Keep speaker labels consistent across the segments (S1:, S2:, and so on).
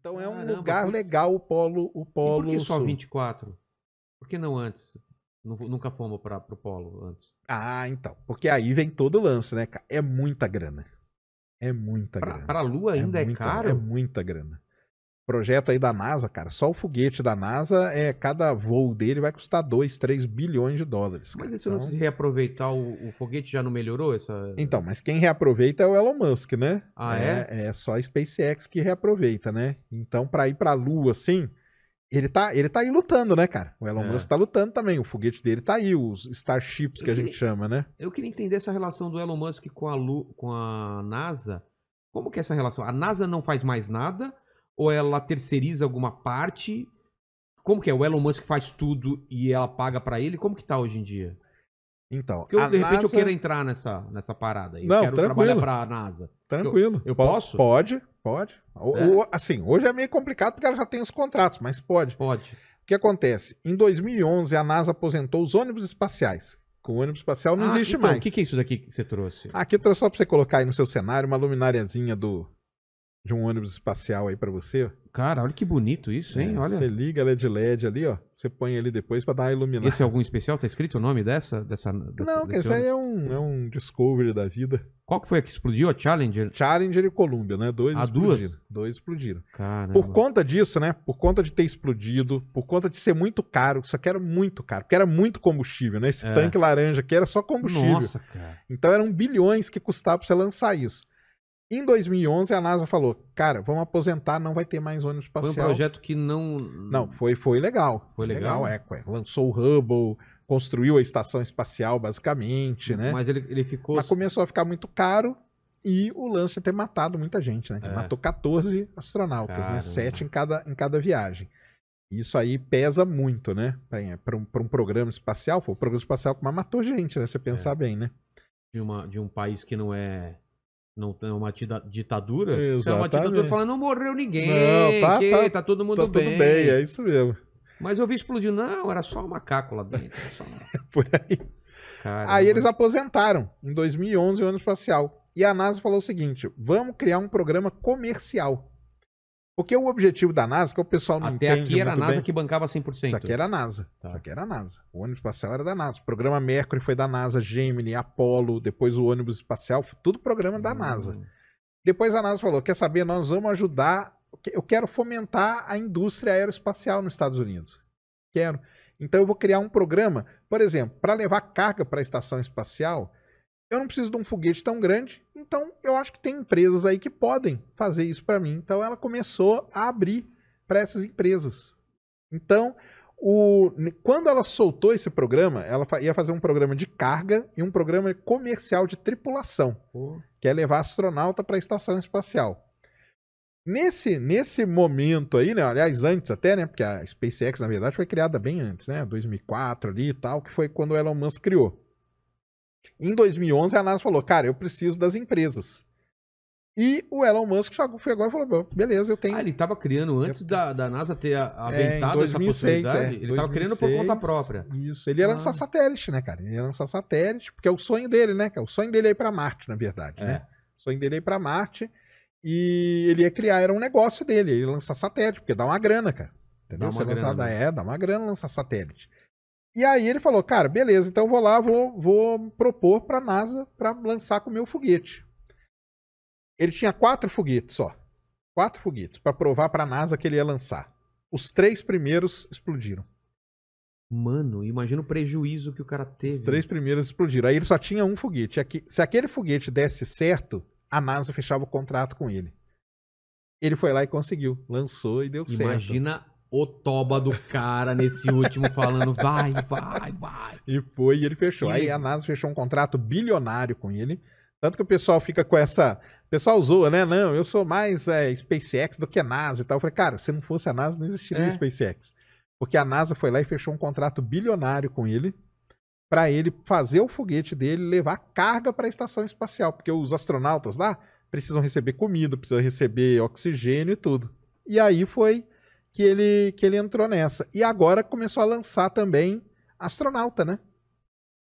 S1: Então Caramba, é um lugar putz. legal o polo, o polo. E por que só sul? 24? Por que não antes? Nunca fomos para o polo antes. Ah, então. Porque aí vem todo o lance, né, cara? É muita grana. É muita pra, grana. a Lua é ainda é, muita, é caro? É muita grana projeto aí da NASA, cara, só o foguete da NASA, é cada voo dele vai custar 2, 3 bilhões de dólares. Cara. Mas esse então... lance de reaproveitar o, o, foguete já não melhorou? Essa... Então, mas quem reaproveita é o Elon Musk, né? Ah, é? É, é só a SpaceX que reaproveita, né? Então, para ir para a Lua, sim, ele tá, ele tá aí lutando, né, cara? O Elon é. Musk tá lutando também. O foguete dele tá aí, os Starships que a gente chama, né? Eu queria entender essa relação do Elon Musk com a, Lu, com a NASA. Como que é essa relação? A NASA não faz mais nada ou ela terceiriza alguma parte? Como que é? O Elon Musk faz tudo e ela paga para ele? Como que tá hoje em dia? Então, Que eu, de repente NASA... eu quero entrar nessa, nessa parada. Eu Não, quero tranquilo. trabalhar pra NASA. Tranquilo. Eu, eu posso? Pode, pode. É. O, assim, hoje é meio complicado porque ela já tem os contratos, mas pode. Pode. O que acontece? Em 2011, a NASA aposentou os ônibus espaciais. Com o ônibus espacial não ah, existe então, mais. O que, que é isso daqui que você trouxe? Aqui eu trouxe só para você colocar aí no seu cenário uma lumináriazinha do, de um ônibus espacial aí para você. Cara, olha que bonito isso, hein? É, olha. Você liga ela é de LED ali, ó. Você põe ali depois para dar uma Esse é algum especial? Tá escrito o nome dessa? dessa, dessa Não, esse aí é um, é um Discovery da vida. Qual que foi a que explodiu? A Challenger? Challenger e Columbia, né? Dois ah, explodiram. Duas? Dois explodiram. Caramba. Por conta disso, né? Por conta de ter explodido, por conta de ser muito caro, isso aqui era muito caro, porque era muito combustível, né? Esse é. tanque laranja aqui era só combustível. Nossa, cara. Então eram bilhões que custava pra você lançar isso. Em 2011, a NASA falou: cara, vamos aposentar, não vai ter mais ônibus espacial. Foi um projeto que não. Não, foi, foi legal. Foi legal. legal é, lançou o Hubble, construiu a estação espacial, basicamente, né? Mas ele, ele ficou. Mas começou a ficar muito caro e o lance até ter matado muita gente, né? É. Matou 14 astronautas, né? Caramba. né? Sete em cada, em cada viagem. Isso aí pesa muito, né? Para é, um, um programa espacial, foi um programa espacial que matou gente, né? Você pensar é. bem, né? De, uma, de um país que não é não tem uma ditadura. Exatamente. é uma ditadura falando, não morreu ninguém, não, tá, que, tá, tá, tá todo mundo tá bem. Tudo bem, é isso mesmo. Mas eu vi explodir. não, era só uma macaco lá dentro. Por aí. Caramba. Aí eles aposentaram, em 2011, o ano espacial. E a NASA falou o seguinte, vamos criar um programa comercial porque o objetivo da NASA, que o pessoal não Até entende aqui era a NASA bem. que bancava 100%. Isso aqui era a NASA. Tá. Isso aqui era a NASA. O ônibus espacial era da NASA. O programa Mercury foi da NASA, Gemini, Apollo, depois o ônibus espacial, tudo programa da NASA. Hum. Depois a NASA falou: quer saber, nós vamos ajudar. Eu quero fomentar a indústria aeroespacial nos Estados Unidos. Quero. Então eu vou criar um programa, por exemplo, para levar carga para a estação espacial, eu não preciso de um foguete tão grande, então eu acho que tem empresas aí que podem fazer isso para mim. Então ela começou a abrir para essas empresas. Então, o, quando ela soltou esse programa, ela ia fazer um programa de carga e um programa comercial de tripulação, oh. que é levar astronauta para a estação espacial. Nesse, nesse momento aí, né, aliás, antes até, né, porque a SpaceX, na verdade, foi criada bem antes, né, 2004 ali e tal, que foi quando o Elon Musk criou. Em 2011, a NASA falou, cara, eu preciso das empresas. E o Elon Musk foi agora e falou, beleza, eu tenho... Ah, ele estava criando, antes da, da NASA ter é, aventado é, 2006, essa possibilidade, é, ele estava criando por conta própria. Isso, ele ia ah. lançar satélite, né, cara? Ele ia lançar satélite, porque é o sonho dele, né, O sonho dele é ir para Marte, na verdade, é. né? O sonho dele é ir para Marte e ele ia criar, era um negócio dele, ele ia lançar satélite, porque dá uma grana, cara. Entendeu? Dá uma Você grana, lançar, né? é, dá uma grana lançar satélite. E aí ele falou, cara, beleza, então vou lá, vou, vou propor para a NASA para lançar com o meu foguete. Ele tinha quatro foguetes só. Quatro foguetes para provar para a NASA que ele ia lançar. Os três primeiros explodiram. Mano, imagina o prejuízo que o cara teve. Os três primeiros explodiram. Aí ele só tinha um foguete. É se aquele foguete desse certo, a NASA fechava o contrato com ele. Ele foi lá e conseguiu. Lançou e deu imagina certo. Imagina o toba do cara nesse último, falando vai, vai, vai. E foi, e ele fechou. E... Aí a NASA fechou um contrato bilionário com ele. Tanto que o pessoal fica com essa. O pessoal zoa, né? Não, eu sou mais é, SpaceX do que a NASA e tal. Eu falei, cara, se não fosse a NASA, não existiria é. SpaceX. Porque a NASA foi lá e fechou um contrato bilionário com ele para ele fazer o foguete dele levar carga para a estação espacial, porque os astronautas lá precisam receber comida, precisam receber oxigênio e tudo. E aí foi que ele, que ele entrou nessa. E agora começou a lançar também astronauta, né?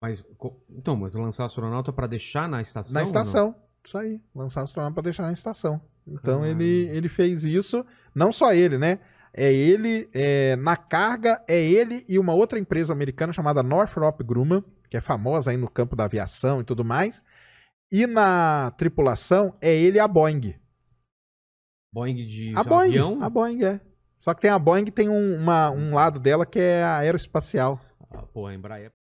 S1: Mas, então, mas lançar astronauta para deixar na estação? Na estação, isso aí. Lançar astronauta para deixar na estação. Então ele, ah. ele fez isso, não só ele, né? É ele, é, na carga, é ele e uma outra empresa americana chamada Northrop Grumman, que é famosa aí no campo da aviação e tudo mais. E na tripulação é ele a Boeing. Boeing de a Boeing, avião? A Boeing, é. Só que tem a Boeing, tem um, uma, um lado dela que é aeroespacial. Ah, pô, a Embraer